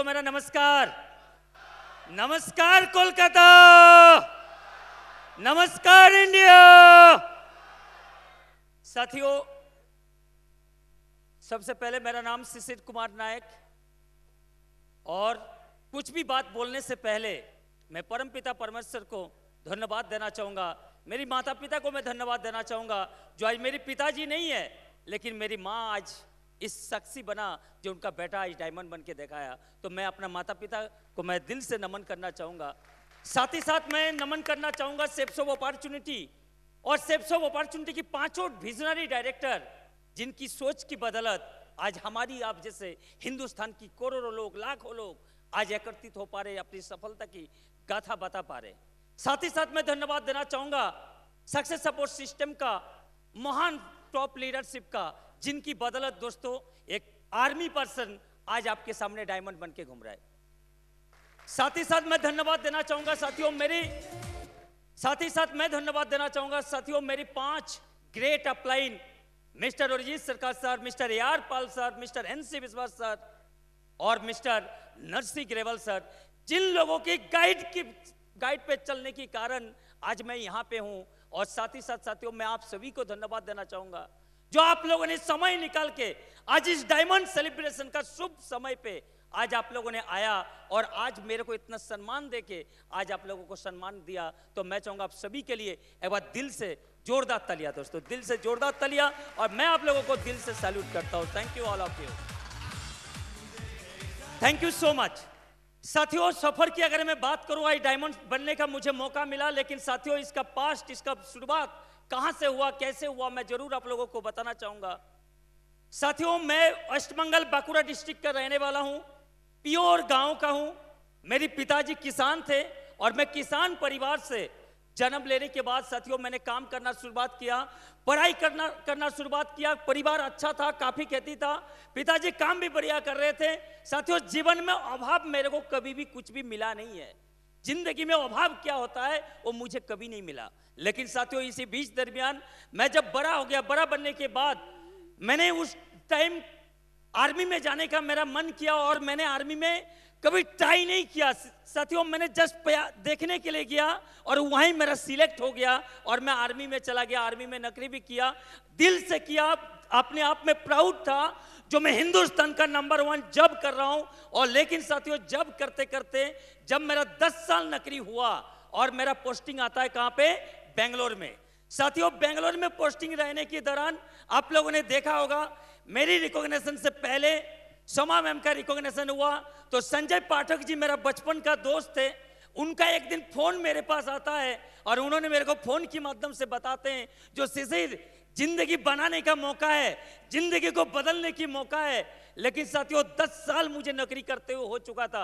सबको मेरा नमस्कार नमस्कार कोलकाता नमस्कार इंडिया साथियों सबसे पहले मेरा नाम शिशिर कुमार नायक और कुछ भी बात बोलने से पहले मैं परम पिता परमेश्वर को धन्यवाद देना चाहूँगा मेरी माता पिता को मैं धन्यवाद देना चाहूँगा जो आज मेरे पिताजी नहीं है लेकिन मेरी माँ आज इस शख्सी बना जो उनका बेटा आज डायमंड बन के देखाया तो मैं अपना माता पिता को मैं दिल से नमन करना चाहूँगा साथ ही साथ मैं नमन करना चाहूँगा सेप्स ऑफ अपॉर्चुनिटी और सेप्स ऑफ अपॉर्चुनिटी की पांचों विजनरी डायरेक्टर जिनकी सोच की बदलत आज हमारी आप जैसे हिंदुस्तान की करोड़ों लोग लाखों लोग आज एकत्रित हो पा रहे अपनी सफलता की गाथा बता पा रहे साथ ही साथ मैं धन्यवाद देना चाहूंगा सक्सेस सपोर्ट सिस्टम का महान टॉप लीडरशिप का जिनकी बदौलत दोस्तों एक आर्मी पर्सन आज आपके सामने डायमंड बन के घूम रहा है साथ ही साथ मैं धन्यवाद देना चाहूंगा साथियों मेरी साथ ही साथ मैं धन्यवाद देना चाहूंगा साथियों मेरी पांच great upline mister Arijit Sarkar sir mister A R Pal sir mister N C Biswas sir और मिस्टर नरसी ग्रेवल सर जिन लोगों की गाइड की गाइड पे चलने के कारण आज मैं यहाँ पे हूँ और साथ ही साथ साथियों मैं आप सभी को धन्यवाद देना चाहूंगा जो आप लोगों ने समय निकाल के आज इस डायमंड सेलिब्रेशन का शुभ समय पे आज आप लोगों ने आया और आज मेरे को इतना सम्मान देके आज आप लोगों को सम्मान दिया तो मैं चाहूंगा आप सभी के लिए एक बार दिल से जोरदार तलिया दोस्तों दिल से जोरदार तलिया और मैं आप लोगों को दिल से सैल्यूट करता हूं thank you all of you thank you so much साथियों सफर की अगर मैं बात करूं आज डायमंड बनने का मुझे मौका मिला लेकिन साथियों इसका पास्ट इसका शुरुआत कहां से हुआ कैसे हुआ मैं जरूर आप लोगों को बताना चाहूंगा साथियों मैं वेस्ट बंगाल बांकुड़ा डिस्ट्रिक्ट का रहने वाला हूं प्योर गांव का हूं मेरे पिताजी किसान थे और मैं किसान परिवार से जन्म लेने के बाद साथियों मैंने काम करना शुरुआत किया पढ़ाई करना करना शुरुआत किया परिवार अच्छा था काफी खेती था पिताजी काम भी बढ़िया कर रहे थे साथियों जीवन में अभाव मेरे को कभी भी कुछ भी मिला नहीं है जिंदगी में अभाव क्या होता है वो मुझे कभी नहीं मिला लेकिन साथियों इसी बीच दरमियान मैं जब बड़ा हो गया बड़ा बनने के बाद मैंने उस टाइम आर्मी में जाने का मेरा मन किया और मैंने आर्मी में कभी ट्राई नहीं किया साथियों मैंने जस्ट देखने के लिए गया और वहीं मेरा सिलेक्ट हो गया और मैं आर्मी में चला गया आर्मी में नौकरी भी किया दिल से किया अपने आप में प्राउड था जो मैं हिंदुस्तान का नंबर वन जब कर रहा हूं और लेकिन साथियों जब करते करते जब मेरा दस साल नकरी हुआ और मेरा पोस्टिंग आता है कहां पे बेंगलोर में साथियों बेंगलोर में पोस्टिंग रहने के दौरान आप लोगों ने देखा होगा मेरी रिकॉग्नेशन से पहले समा मैम का रिकॉग्नेशन हुआ तो संजय पाठक जी मेरा बचपन का दोस्त थे उनका एक दिन फोन मेरे पास आता है और उन्होंने मेरे को फोन के माध्यम से बताते हैं जो शिशिर जिंदगी बनाने का मौका है जिंदगी को बदलने की मौका है लेकिन साथियों दस साल मुझे नौकरी करते हुए हो चुका था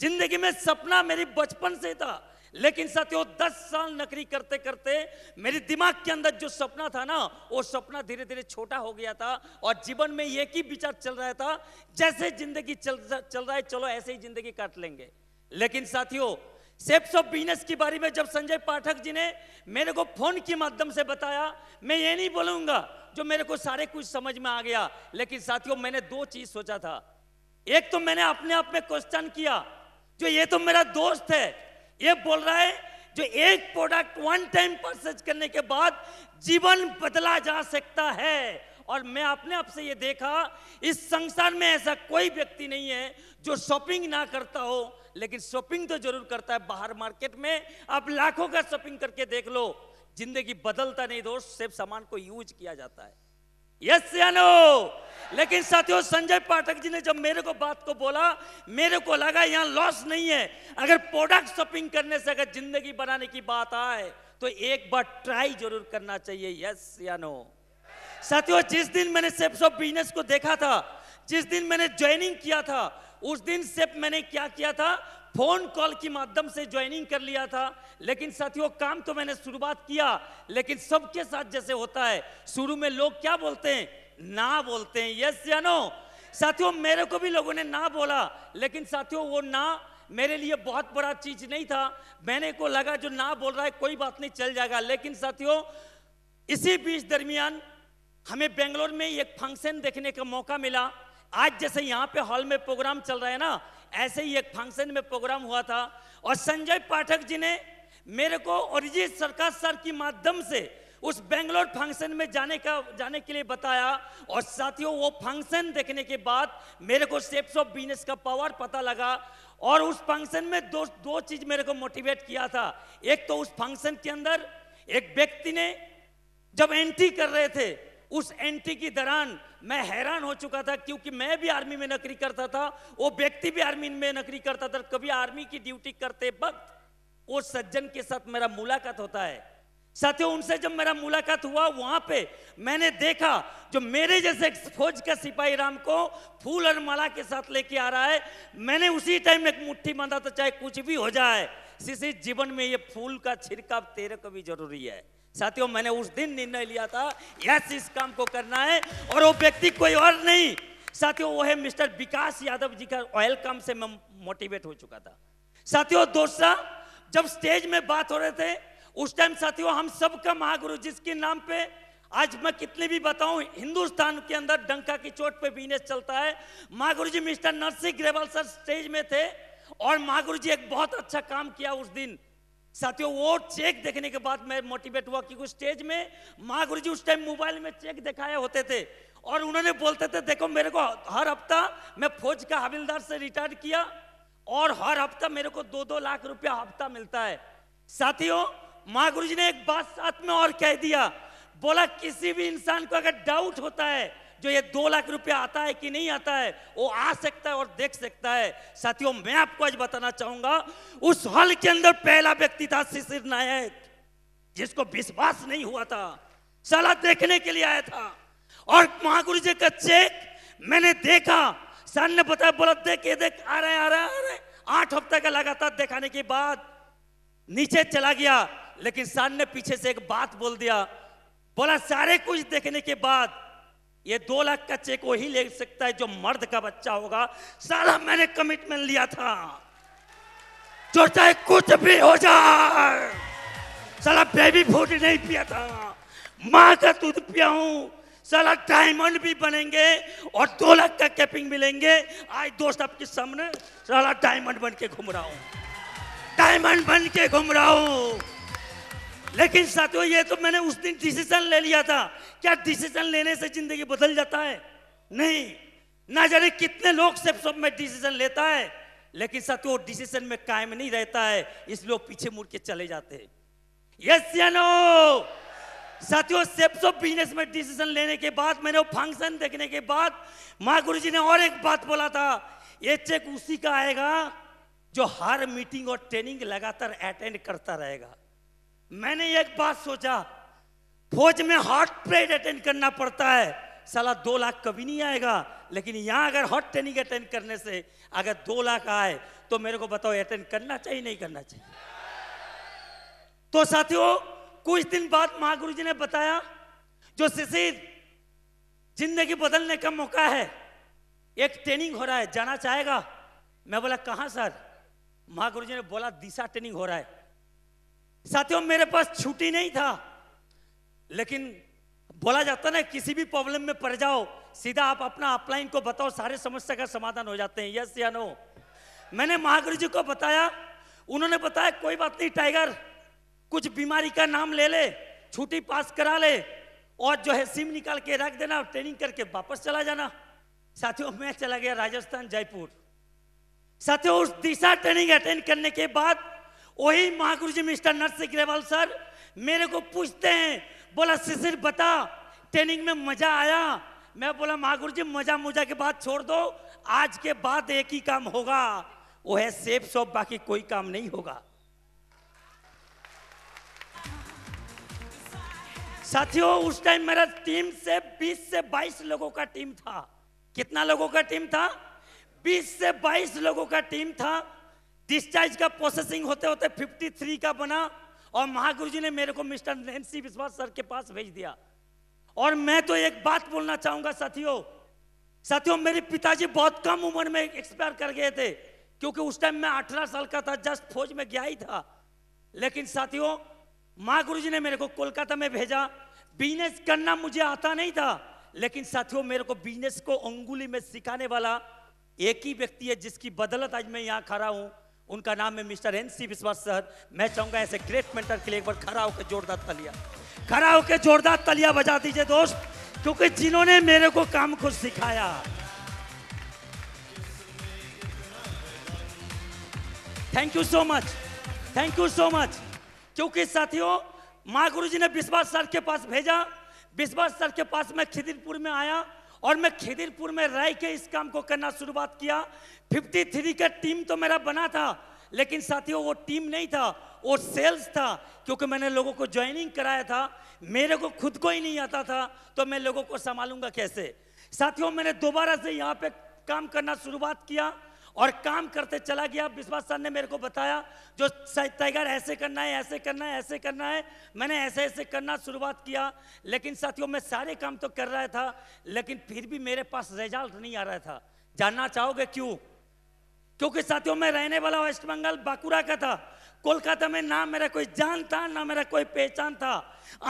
जिंदगी में सपना मेरी बचपन से था लेकिन साथियों दस साल नौकरी करते करते मेरे दिमाग के अंदर जो सपना था ना वो सपना धीरे धीरे छोटा हो गया था और जीवन में एक ही विचार चल रहा था जैसे जिंदगी चल चल रहा है चलो ऐसे ही जिंदगी काट लेंगे लेकिन साथियों सेप्स ऑफ बिजनेस के बारे में जब संजय पाठक जी ने मेरे को फोन के माध्यम से बताया मैं ये नहीं बोलूंगा जो मेरे को सारे कुछ समझ में आ गया लेकिन साथियों मैंने दो चीज सोचा था एक तो मैंने अपने आप में क्वेश्चन किया जो ये तो मेरा दोस्त है ये बोल रहा है जो एक प्रोडक्ट वन टाइम परचेज करने के बाद जीवन बदला जा सकता है और मैं अपने आप से ये देखा इस संसार में ऐसा कोई व्यक्ति नहीं है जो शॉपिंग ना करता हो लेकिन शॉपिंग तो जरूर करता है बाहर मार्केट में आप लाखों का शॉपिंग करके देख लो जिंदगी बदलता नहीं दोस्त सिर्फ सामान को यूज किया जाता है यस या नो लेकिन साथियों संजय पाठक जी ने जब मेरे को बात को बोला मेरे को लगा यहां लॉस नहीं है अगर प्रोडक्ट शॉपिंग करने से अगर जिंदगी बनाने की बात आए तो एक बार ट्राई जरूर करना चाहिए यस या नो साथियों जिस दिन मैंने सेप्स ऑफ बिजनेस को देखा था जिस दिन मैंने ज्वाइनिंग किया था उस दिन से मैंने क्या किया था फोन कॉल के माध्यम से ज्वाइनिंग कर लिया था लेकिन साथियों काम तो मैंने शुरुआत किया लेकिन सबके साथ जैसे होता है शुरू में लोग क्या बोलते हैं ना बोलते हैं यस या नो साथियों मेरे को भी लोगों ने ना बोला लेकिन साथियों वो ना मेरे लिए बहुत बड़ा चीज नहीं था मैंने को लगा जो ना बोल रहा है कोई बात नहीं चल जाएगा लेकिन साथियों इसी बीच दरमियान हमें बेंगलोर में एक फंक्शन देखने का मौका मिला आज जैसे यहाँ पे हॉल में प्रोग्राम चल रहा है ना ऐसे ही एक फंक्शन में प्रोग्राम हुआ था और संजय पाठक जी ने मेरे को अरिजीत सरकार सर की माध्यम से उस बेंगलोर फंक्शन में जाने का जाने के लिए बताया और साथियों वो फंक्शन देखने के बाद मेरे को सेप्स ऑफ बिजनेस का पावर पता लगा और उस फंक्शन में दो दो चीज मेरे को मोटिवेट किया था एक तो उस फंक्शन के अंदर एक व्यक्ति ने जब एंट्री कर रहे थे उस एंट्री की दौरान मैं हैरान हो चुका था क्योंकि मैं भी आर्मी में नौकरी करता था वो व्यक्ति भी आर्मी में नौकरी करता था कभी आर्मी की ड्यूटी करते वक्त वो सज्जन के साथ मेरा मुलाकात होता है साथियों उनसे जब मेरा मुलाकात हुआ वहां पे मैंने देखा जो मेरे जैसे फौज का सिपाही राम को फूल और माला के साथ लेके आ रहा है मैंने उसी टाइम एक मुट्ठी बांधा था चाहे कुछ भी हो जाए सिर्फ जीवन में ये फूल का छिड़काव तेरे को भी जरूरी है साथियों मैंने उस दिन निर्णय लिया था यस इस काम को करना है और वो व्यक्ति कोई और नहीं साथियों वो है मिस्टर विकास यादव जी का ऑयल काम से मैं मोटिवेट हो चुका था साथियों दोस्तों जब स्टेज में बात हो रहे थे उस टाइम साथियों हम सबका महागुरु जिसके नाम पे आज मैं कितने भी बताऊं हिंदुस्तान के अंदर डंका की चोट पे बिजनेस चलता है महागुरु ji mister Narsingh Grewal sir stage में थे और महागुरु जी एक बहुत अच्छा काम किया उस दिन साथियों वो चेक देखने के बाद मैं मोटिवेट हुआ क्योंकि स्टेज में गुरु जी उस टाइम मोबाइल में चेक दिखाए होते थे और उन्होंने बोलते थे देखो मेरे को हर हफ्ता मैं फौज का हविलदार से रिटायर किया और हर हफ्ता मेरे को दो दो लाख रुपया हफ्ता मिलता है साथियों माँ गुरु जी ने एक बात साथ में और कह दिया बोला किसी भी इंसान को अगर डाउट होता है जो ये दो लाख रुपया आता है कि नहीं आता है वो आ सकता है और देख सकता है साथियों मैं आपको आज बताना चाहूंगा उस हॉल के अंदर पहला व्यक्ति था शिशिर नायक जिसको विश्वास नहीं हुआ था सलाह देखने के लिए आया था और महागुरु जी का चेक मैंने देखा सर ने बताया बोला देख ये देख आ रहे आ रहे आ रहे आठ हफ्ते का लगातार दिखाने के बाद नीचे चला गया लेकिन सर ने पीछे से एक बात बोल दिया बोला सारे कुछ देखने के बाद ये दो लाख का चेक वही ले सकता है जो मर्द का बच्चा होगा साला मैंने कमिटमेंट लिया था जो चाहे कुछ भी हो जाए साला बेबी फूड नहीं पिया था माँ का दूध पिया हूं साला डायमंड भी बनेंगे और दो लाख का कैपिंग मिलेंगे आज दोस्त आपके सामने साला डायमंड बन के घूम रहा हूं डायमंड बन के घूम रहा हूं लेकिन साथियों ये तो मैंने उस दिन डिसीजन ले लिया था क्या डिसीजन लेने से जिंदगी बदल जाता है नहीं ना जाने कितने लोग से सब में डिसीजन लेता है लेकिन साथ वो डिसीजन में कायम नहीं रहता है इसलिए वो पीछे मुड़ के चले जाते हैं यस या नो साथियों सेप्स ऑफ बिजनेस में डिसीजन लेने के बाद मैंने वो फंक्शन देखने के बाद महागुरु जी ने और एक बात बोला था ये चेक उसी का आएगा जो हर मीटिंग और ट्रेनिंग लगातार अटेंड करता रहेगा मैंने एक बात सोचा फौज में हॉट परेड अटेंड करना पड़ता है साला दो लाख कभी नहीं आएगा लेकिन यहाँ अगर हॉट ट्रेनिंग अटेंड करने से अगर दो लाख आए तो मेरे को बताओ अटेंड करना चाहिए नहीं करना चाहिए तो साथियों कुछ दिन बाद महागुरु जी ने बताया जो शिशिर जिंदगी बदलने का मौका है एक ट्रेनिंग हो रहा है जाना चाहेगा मैं बोला कहाँ सर महागुरु जी ने बोला दिशा ट्रेनिंग हो रहा है साथियों मेरे पास छुट्टी नहीं था लेकिन बोला जाता ना किसी भी प्रॉब्लम में पड़ जाओ सीधा आप अपना अपलाइन को बताओ सारे समस्या का समाधान हो जाते हैं यस या नो मैंने महागुरु जी को बताया उन्होंने बताया कोई बात नहीं टाइगर कुछ बीमारी का नाम ले ले छुट्टी पास करा ले और जो है सिम निकाल के रख देना ट्रेनिंग करके वापस चला जाना साथियों मैं चला गया राजस्थान जयपुर साथियों उस दिशा ट्रेनिंग अटेंड करने के बाद वही महागुरु जी मिस्टर नरसिंह ग्रेवाल सर मेरे को पूछते हैं बोला शिशिर बता ट्रेनिंग में मजा आया मैं बोला महागुरु जी मजा मुजा के बाद छोड़ दो आज के बाद एक ही काम होगा वो है सेफ शॉप बाकी कोई काम नहीं होगा साथियों उस टाइम मेरा टीम से 20 से 22 लोगों का टीम था कितना लोगों का टीम था 20 से 22 लोगों का टीम था डिस्चार्ज का प्रोसेसिंग होते होते 53 का बना और महागुरु जी ने मेरे को मिस्टर नैन्सी विश्वास सर के पास भेज दिया और मैं तो एक बात बोलना चाहूंगा साथियों साथियों मेरे पिताजी बहुत कम उम्र में एक्सपायर कर गए थे क्योंकि उस टाइम मैं अठारह साल का था जस्ट फौज में गया ही था लेकिन साथियों माँ गुरु जी ने मेरे को कोलकाता में भेजा बिजनेस करना मुझे आता नहीं था लेकिन साथियों मेरे को बिजनेस को अंगुली में सिखाने वाला एक ही व्यक्ति है जिसकी बदलत आज मैं यहाँ खड़ा हूँ उनका नाम है mister N C Biswas sir मैं चाहूंगा ऐसे ग्रेट मेंटर के लिए एक बार खड़ा होकर जोरदार तलिया खड़ा होकर जोरदार तलिया बजा दीजिए दोस्त क्योंकि जिन्होंने मेरे को काम खुद सिखाया thank you so much thank you so much क्योंकि साथियों माँ गुरु जी ने विश्वास सर के पास भेजा विश्वास सर के पास मैं खिदिरपुर में आया और मैं खिदिरपुर में रह के इस काम को करना शुरुआत किया 53 का टीम तो मेरा बना था लेकिन साथियों वो टीम नहीं था वो सेल्स था क्योंकि मैंने लोगों को ज्वाइनिंग कराया था मेरे को खुद को ही नहीं आता था तो मैं लोगों को संभालूंगा कैसे साथियों मैंने दोबारा से यहाँ पे काम करना शुरुआत किया और काम करते चला गया विश्वास सर ने मेरे को बताया जो टाइगर ऐसे करना है ऐसे करना है ऐसे करना है मैंने ऐसे ऐसे करना शुरुआत किया लेकिन साथियों मैं सारे काम तो कर रहा था लेकिन फिर भी मेरे पास रिजल्ट नहीं आ रहा था जानना चाहोगे क्यों क्योंकि साथियों में रहने वाला वेस्ट बंगाल बाकुरा का था कोलकाता में ना मेरा कोई जान था ना मेरा कोई पहचान था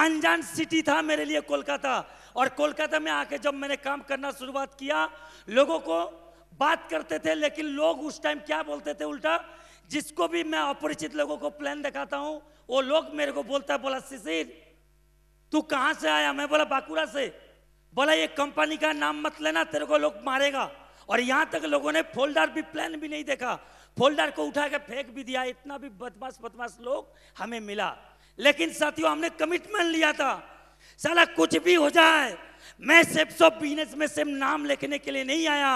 अनजान सिटी था मेरे लिए कोलकाता और कोलकाता में आके जब मैंने काम करना शुरुआत किया लोगों को बात करते थे लेकिन लोग उस टाइम क्या बोलते थे उल्टा जिसको भी मैं अपरिचित लोगों को प्लान दिखाता हूँ वो लोग मेरे को बोलता है बोला शिशिर तू कहाँ से आया मैं बोला बाकुरा से बोला ये कंपनी का नाम मत लेना तेरे को लोग मारेगा और यहाँ तक लोगों ने फोल्डर भी प्लान भी नहीं देखा फोल्डर को उठा के फेंक भी दिया इतना भी बदमाश बदमाश लोग हमें मिला लेकिन साथियों हमने कमिटमेंट लिया था साला कुछ भी हो जाए मैं सेप्स ऑफ बिजनेस में सिर्फ नाम लिखने के लिए नहीं आया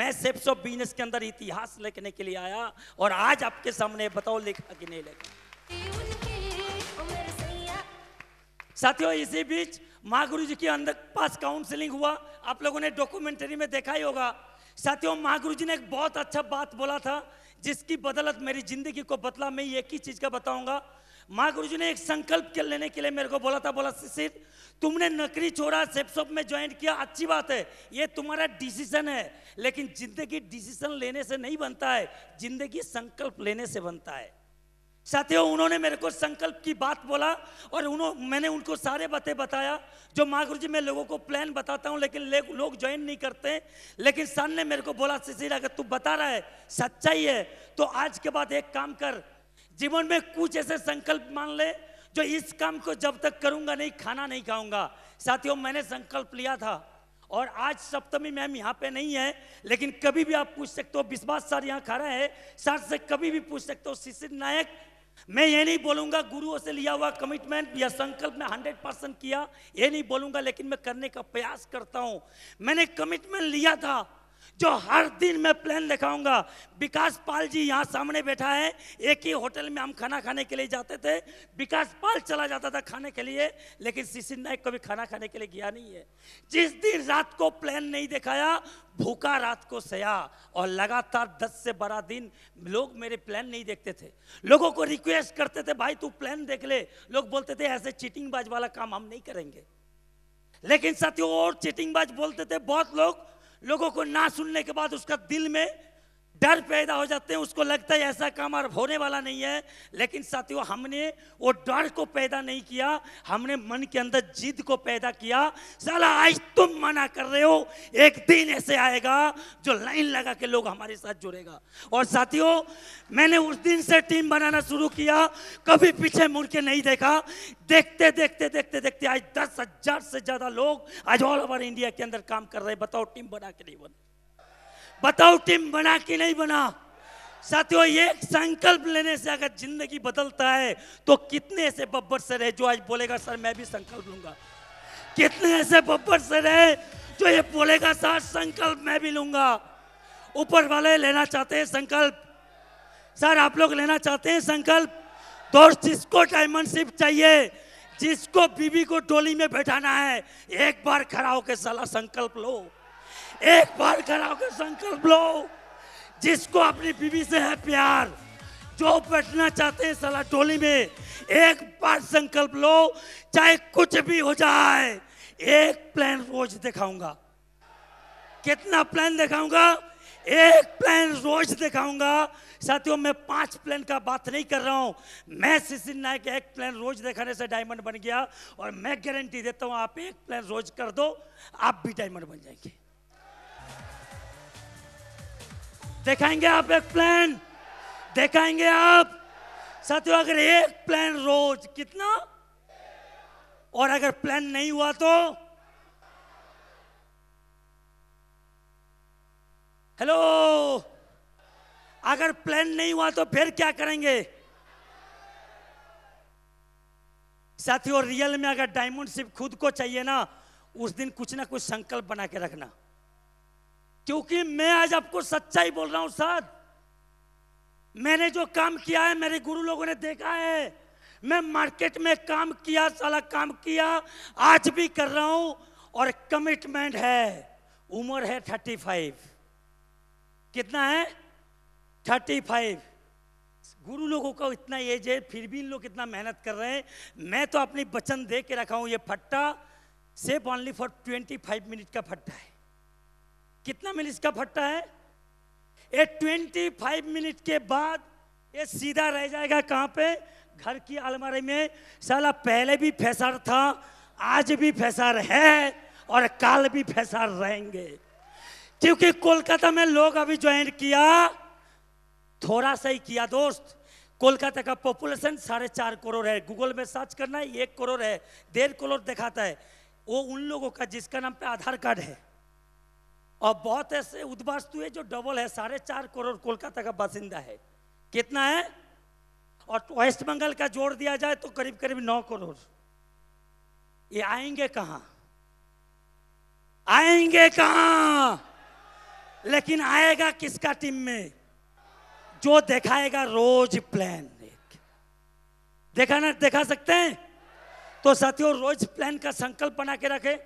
मैं सेप्स ऑफ बिजनेस के अंदर इतिहास लिखने के लिए आया और आज आपके सामने बताओ लिखा कि नहीं लिखा साथियों इसी बीच माँ गुरु जी के अंदर पास काउंसलिंग हुआ आप लोगों ने डॉक्यूमेंट्री में देखा ही होगा साथियों महागुरु जी ने एक बहुत अच्छा बात बोला था जिसकी बदलत मेरी जिंदगी को बदला मैं एक ही चीज का बताऊंगा महागुरु जी ने एक संकल्प के लेने के लिए मेरे को बोला था बोला शिशिर तुमने नकली छोड़ा सेप में ज्वाइन किया अच्छी बात है ये तुम्हारा डिसीजन है लेकिन जिंदगी डिसीजन लेने से नहीं बनता है जिंदगी संकल्प लेने से बनता है साथियों उन्होंने मेरे को संकल्प की बात बोला और उन्होंने मैंने उनको सारे बातें बताया जो महागुरु जी मैं लोगों को प्लान बताता हूँ लेकिन ले, लोग ज्वाइन नहीं करते लेकिन सन ने मेरे को बोला शिशिर अगर तू बता रहा है सच्चाई है तो आज के बाद एक काम कर जीवन में कुछ ऐसे संकल्प मान ले जो इस काम को जब तक करूंगा नहीं खाना नहीं खाऊंगा साथियों मैंने संकल्प लिया था और आज सप्तमी मैम यहाँ पे नहीं है लेकिन कभी भी आप पूछ सकते हो विश्वास सर यहाँ खा रहे है सर से कभी भी पूछ सकते हो शिशिर नायक मैं ये नहीं बोलूंगा गुरुओं से लिया हुआ कमिटमेंट या संकल्प में हंड्रेड परसेंट किया ये नहीं बोलूंगा लेकिन मैं करने का प्रयास करता हूं मैंने कमिटमेंट लिया था जो हर दिन मैं प्लान लिखाऊंगा विकास पाल जी यहाँ सामने बैठा है एक ही होटल में हम खाना खाने के लिए जाते थे विकास पाल चला जाता था खाने के लिए लेकिन शिशिर नायक कभी खाना खाने के लिए गया नहीं है जिस दिन रात को प्लान नहीं दिखाया भूखा रात को सया और लगातार दस से बारह दिन लोग मेरे प्लान नहीं देखते थे लोगों को रिक्वेस्ट करते थे भाई तू प्लान देख ले लोग बोलते थे ऐसे चीटिंगबाज वाला काम हम नहीं करेंगे लेकिन साथियों और चीटिंगबाज बोलते थे बहुत लोग लोगों को ना सुनने के बाद उसका दिल में डर पैदा हो जाते हैं उसको लगता है ऐसा काम और होने वाला नहीं है लेकिन साथियों हमने वो डर को पैदा नहीं किया हमने मन के अंदर जिद को पैदा किया साला आज तुम मना कर रहे हो एक दिन ऐसे आएगा जो लाइन लगा के लोग हमारे साथ जुड़ेगा और साथियों मैंने उस दिन से टीम बनाना शुरू किया कभी पीछे मुड़ के नहीं देखा देखते देखते देखते देखते आज दस हजार से ज़्यादा लोग आज ऑल ओवर इंडिया के अंदर काम कर रहे बताओ टीम बना के नहीं बना बताओ टीम बना कि नहीं बना साथियों ये संकल्प लेने से अगर जिंदगी बदलता है तो कितने ऐसे बब्बर सर है जो आज बोलेगा सर मैं भी संकल्प लूंगा कितने ऐसे बब्बर सर है जो ये बोलेगा सर संकल्प मैं भी लूंगा ऊपर वाले लेना चाहते हैं संकल्प सर आप लोग लेना चाहते हैं संकल्प दोस्त तो जिसको डायमंड चाहिए जिसको बीबी को टोली में बैठाना है एक बार खड़ा होकर सला संकल्प लो एक बार खड़ा होकर संकल्प लो जिसको अपनी बीवी से है प्यार जो बैठना चाहते हैं सला टोली में एक बार संकल्प लो चाहे कुछ भी हो जाए एक प्लान रोज दिखाऊंगा कितना प्लान दिखाऊंगा एक प्लान रोज दिखाऊंगा साथियों मैं पांच प्लान का बात नहीं कर रहा हूं मैं सिसिन नायक एक प्लान रोज दिखाने से डायमंड बन गया और मैं गारंटी देता हूं आप एक प्लान रोज कर दो आप भी डायमंड बन जाएंगे दिखाएंगे आप एक प्लान दिखाएंगे आप साथियों अगर एक प्लान रोज कितना और अगर प्लान नहीं हुआ तो हेलो अगर प्लान नहीं हुआ तो फिर क्या करेंगे साथियों रियल में अगर डायमंड सिर्फ खुद को चाहिए ना उस दिन कुछ ना कुछ संकल्प बना के रखना क्योंकि मैं आज आपको सच्चाई बोल रहा हूं सर मैंने जो काम किया है मेरे गुरु लोगों ने देखा है मैं मार्केट में काम किया साला काम किया आज भी कर रहा हूं और कमिटमेंट है उम्र है थर्टी फाइव कितना है थर्टी फाइव गुरु लोगों का इतना एज है फिर भी इन लोग इतना मेहनत कर रहे हैं मैं तो अपनी वचन दे के रखा हूं ये फट्टा safe only for twenty five minute का फट्टा है कितना मिनट का फट्टा है ए ट्वेंटी फाइव मिनट के बाद ये सीधा रह जाएगा कहाँ पे घर की अलमारी में साला पहले भी फैसार था आज भी फैसार है और काल भी फैसार रहेंगे क्योंकि कोलकाता में लोग अभी ज्वाइन किया थोड़ा सा ही किया दोस्त कोलकाता का पॉपुलेशन साढ़े चार करोड़ है गूगल में सर्च करना है एक करोड़ है डेढ़ करोड़ दिखाता है वो उन लोगों का जिसका नाम पे आधार कार्ड है और बहुत ऐसे उद्वास्तु है जो डबल है साढ़े चार करोड़ कोलकाता का बासिंदा है कितना है और वेस्ट बंगाल का जोड़ दिया जाए तो करीब करीब नौ करोड़ ये आएंगे कहा आएंगे कहा लेकिन आएगा किसका टीम में जो दिखाएगा रोज प्लान देखा ना देखा सकते हैं तो साथियों रोज प्लान का संकल्प बना के रखें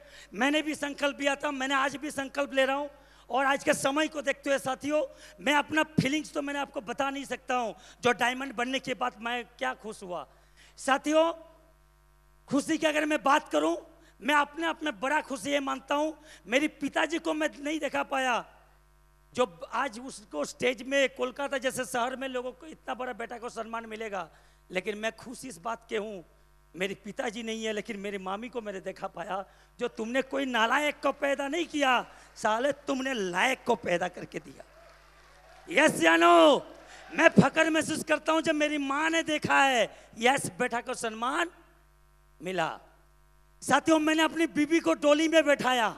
मैंने भी संकल्प लिया था मैंने आज भी संकल्प ले रहा हूँ और आज के समय को देखते हुए साथियों मैं अपना फीलिंग्स तो मैंने आपको बता नहीं सकता हूँ जो डायमंड बनने के बाद मैं क्या खुश हुआ साथियों खुशी की अगर मैं बात करूँ मैं अपने आप में बड़ा खुशी ये मानता हूँ मेरे पिताजी को मैं नहीं देखा पाया जो आज उसको स्टेज में कोलकाता जैसे शहर में लोगों को इतना बड़ा बेटा को सम्मान मिलेगा लेकिन मैं खुश इस बात के हूँ मेरे पिताजी नहीं है लेकिन मेरी मामी को मैंने देखा पाया जो तुमने कोई नालायक को पैदा नहीं किया साले तुमने लायक को पैदा करके दिया यस जानो मैं फकर महसूस करता हूं जब मेरी माँ ने देखा है यस बेटा को सम्मान मिला साथियों मैंने अपनी बीबी को डोली में बैठाया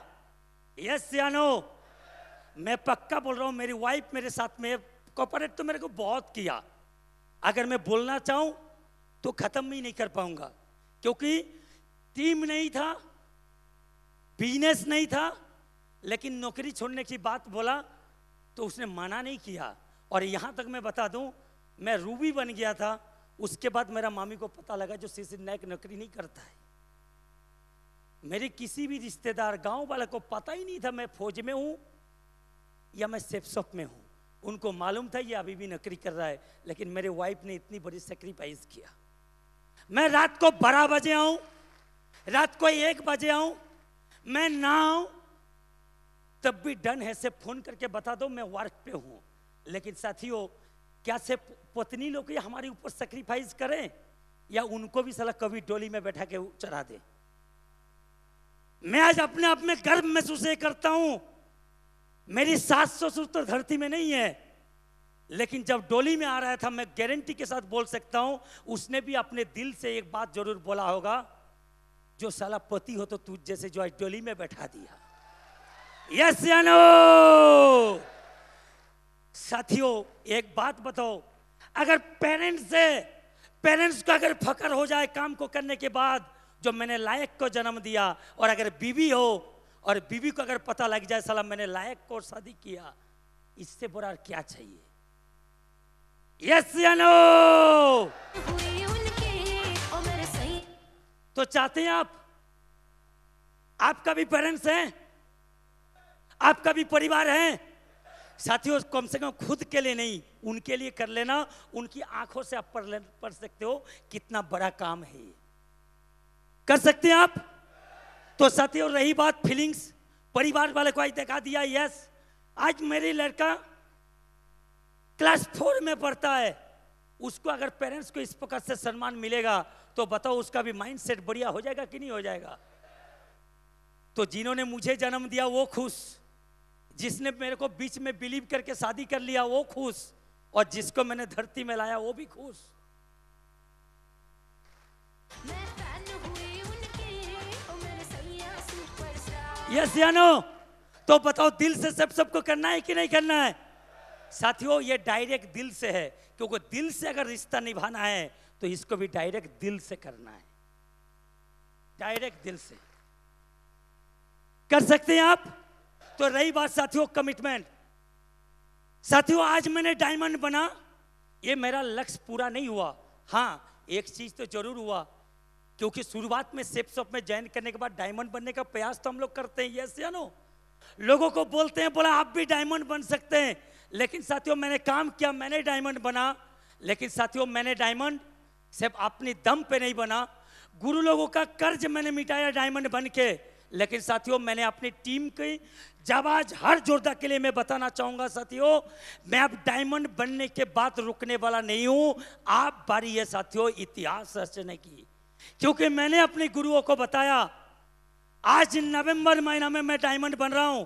यस जानो मैं पक्का बोल रहा हूं मेरी वाइफ मेरे साथ में कॉपरेट तो मेरे को बहुत किया अगर मैं बोलना चाहूं तो खत्म ही नहीं कर पाऊंगा क्योंकि टीम नहीं था बिजनेस नहीं था लेकिन नौकरी छोड़ने की बात बोला तो उसने मना नहीं किया और यहाँ तक मैं बता दूँ मैं रूबी बन गया था उसके बाद मेरा मामी को पता लगा जो सीसी नायक नौकरी नहीं करता है मेरे किसी भी रिश्तेदार गांव वाले को पता ही नहीं था मैं फौज में हूँ या मैं सेफसॉप में हूँ उनको मालूम था ये अभी भी नौकरी कर रहा है लेकिन मेरे वाइफ ने इतनी बड़ी सेक्रीफाइस किया मैं रात को बारह बजे आऊं रात को एक बजे आऊं मैं ना आऊं तब भी डन है से फोन करके बता दो मैं वर्क पे हूं लेकिन साथियों क्या से पत्नी लोग हमारे ऊपर सेक्रीफाइस करें या उनको भी सलाह कभी डोली में बैठा के चढ़ा दे मैं आज अपने आप में गर्व महसूस करता हूं मेरी सास ससुर तो धरती में नहीं है लेकिन जब डोली में आ रहा था मैं गारंटी के साथ बोल सकता हूं उसने भी अपने दिल से एक बात जरूर बोला होगा जो साला पति हो तो तू जैसे जो आज डोली में बैठा दिया यस यानो साथियों एक बात बताओ अगर पेरेंट्स से पेरेंट्स को अगर फकर हो जाए काम को करने के बाद जो मैंने लायक को जन्म दिया और अगर बीवी हो और बीवी को अगर पता लग जाए साला मैंने लायक को शादी किया इससे बुरा क्या चाहिए यस या नो तो चाहते हैं आप आपका भी पेरेंट्स हैं आपका भी परिवार है साथियों कम से कम खुद के लिए नहीं उनके लिए कर लेना उनकी आंखों से आप पढ़ पढ़ सकते हो कितना बड़ा काम है ये कर सकते हैं आप तो साथियों रही बात फीलिंग्स परिवार वाले को आज दिखा दिया यस आज मेरी लड़का क्लास फोर में पढ़ता है उसको अगर पेरेंट्स को इस प्रकार से सम्मान मिलेगा तो बताओ उसका भी माइंड सेट बढ़िया हो जाएगा कि नहीं हो जाएगा तो जिन्होंने मुझे जन्म दिया वो खुश जिसने मेरे को बीच में बिलीव करके शादी कर लिया वो खुश और जिसको मैंने धरती में लाया वो भी खुश यस यानो तो बताओ दिल से सब सबको करना है कि नहीं करना है साथियों ये डायरेक्ट दिल से है क्योंकि दिल से अगर रिश्ता निभाना है तो इसको भी डायरेक्ट दिल से करना है डायरेक्ट दिल से कर सकते हैं आप तो रही बात साथियों कमिटमेंट साथियों आज मैंने डायमंड बना ये मेरा लक्ष्य पूरा नहीं हुआ हाँ एक चीज तो जरूर हुआ क्योंकि शुरुआत में सेप में ज्वाइन करने के बाद डायमंड बनने का प्रयास तो हम लोग करते हैं यस या नो लोगों को बोलते हैं बोला आप भी डायमंड बन सकते हैं लेकिन साथियों मैंने काम किया मैंने डायमंड बना लेकिन साथियों मैंने डायमंड सिर्फ अपने दम पे नहीं बना गुरु लोगों का कर्ज मैंने मिटाया डायमंड बन के लेकिन साथियों मैंने अपनी टीम की जाबाज हर जोरदा के लिए मैं बताना चाहूंगा साथियों मैं अब डायमंड बनने के बाद रुकने वाला नहीं हूं आप बारी है साथियों इतिहास रचने की क्योंकि मैंने अपने गुरुओं को बताया आज नवंबर महीना में मैं डायमंड बन रहा हूं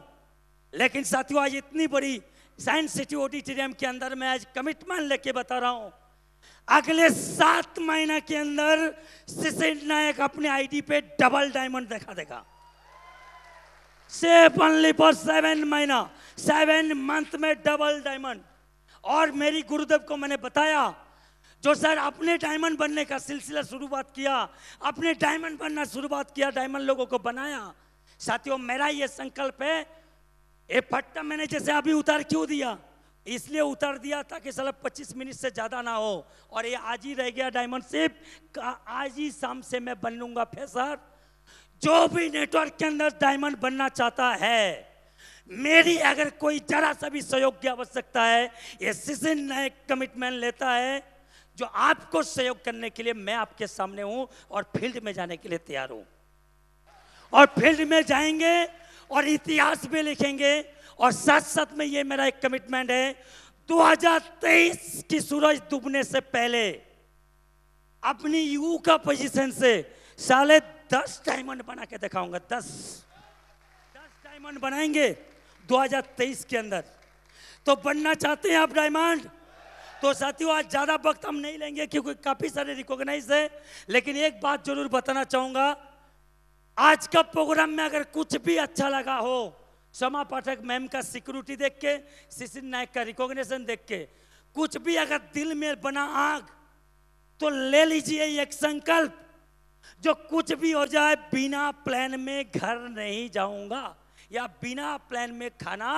लेकिन साथियों आज इतनी बड़ी साइंस सिटी ऑडिटोरियम के अंदर मैं आज कमिटमेंट लेके बता रहा हूं अगले सात महीना के अंदर सिसेंट नायक अपने आईडी पे डबल डायमंड दिखा देगा सिर्फ ओनली फॉर सेवन महीना सेवन मंथ में डबल डायमंड और मेरी गुरुदेव को मैंने बताया जो सर अपने डायमंड बनने का सिलसिला शुरुआत किया अपने डायमंड बनना शुरुआत किया डायमंड लोगों को बनाया साथियों मेरा यह संकल्प है ये फट्टा मैंने जैसे अभी उतार क्यों दिया इसलिए उतार दिया था कि सलब 25 मिनट से ज़्यादा ना हो और ये आज ही रह गया डायमंड सिप आज ही शाम से मैं बन लूँगा फेसर जो भी नेटवर्क के अंदर डायमंड बनना चाहता है मेरी अगर कोई जरा सा भी सहयोग की आवश्यकता है ये सीजन नए कमिटमेंट लेता है जो आपको सहयोग करने के लिए मैं आपके सामने हूं और फील्ड में जाने के लिए तैयार हूं और फील्ड में जाएंगे और इतिहास भी लिखेंगे और साथ साथ में ये मेरा एक कमिटमेंट है 2023 की सूरज डूबने से पहले अपनी यू का पोजीशन से साले दस डायमंड बना के दिखाऊंगा दस दस डायमंड बनाएंगे 2023 के अंदर तो बनना चाहते हैं आप डायमंड तो साथियों आज ज़्यादा वक्त हम नहीं लेंगे क्योंकि काफ़ी सारे रिकॉग्नाइज है लेकिन एक बात जरूर बताना चाहूंगा आज का प्रोग्राम में अगर कुछ भी अच्छा लगा हो क्षमा पाठक मैम का सिक्योरिटी देख के शिशिर नायक का रिकॉग्निशन देख के कुछ भी अगर दिल में बना आग तो ले लीजिए एक संकल्प जो कुछ भी हो जाए बिना प्लान में घर नहीं जाऊंगा या बिना प्लान में खाना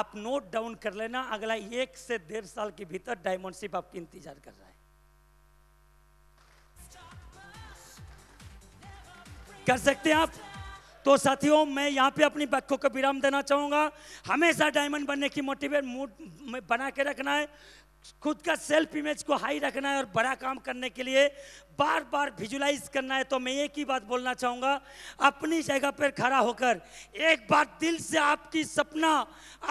आप नोट डाउन कर लेना अगला एक से डेढ़ साल के भीतर डायमंडशिप आपकी इंतजार कर रहा है कर सकते हैं आप तो साथियों मैं यहाँ पे अपनी बक्खों को विराम देना चाहूँगा हमेशा डायमंड बनने की मोटिवेट मूड में बना के रखना है खुद का सेल्फ इमेज को हाई रखना है और बड़ा काम करने के लिए बार बार विजुलाइज करना है तो मैं एक ही बात बोलना चाहूँगा अपनी जगह पर खड़ा होकर एक बार दिल से आपकी सपना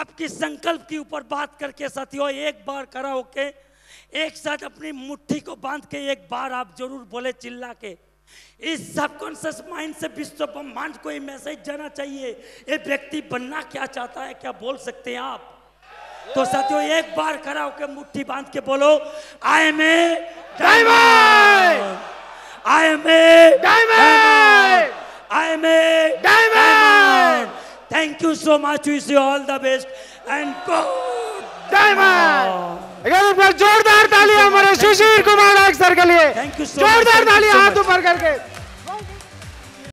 आपकी संकल्प के ऊपर बात करके साथियों एक बार खड़ा होकर एक साथ अपनी मुट्ठी को बांध के एक बार आप जरूर बोले चिल्ला के इस सबकॉन्शियस माइंड से विश्व ब्रह्मांड को यह मैसेज जाना चाहिए ये व्यक्ति बनना क्या चाहता है क्या बोल सकते हैं आप तो साथियों एक बार खड़ा होकर मुट्ठी बांध के बोलो I am a diamond I am a diamond I am a diamond thank you so much wish you all the best and god diamond जोरदार तालियां हमारे सुशील कुमार अक्सर के लिए जोरदार ताली हाथ ऊपर करके